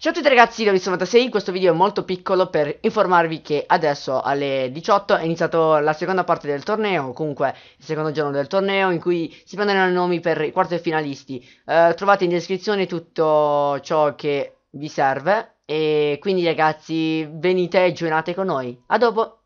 Ciao a tutti ragazzi, sono Davide96, questo video è molto piccolo per informarvi che adesso alle 18 è iniziata la seconda parte del torneo, comunque il secondo giorno del torneo in cui si prenderanno i nomi per i quarti finalisti. Eh, trovate in descrizione tutto ciò che vi serve e quindi ragazzi venite e giurate con noi. A dopo!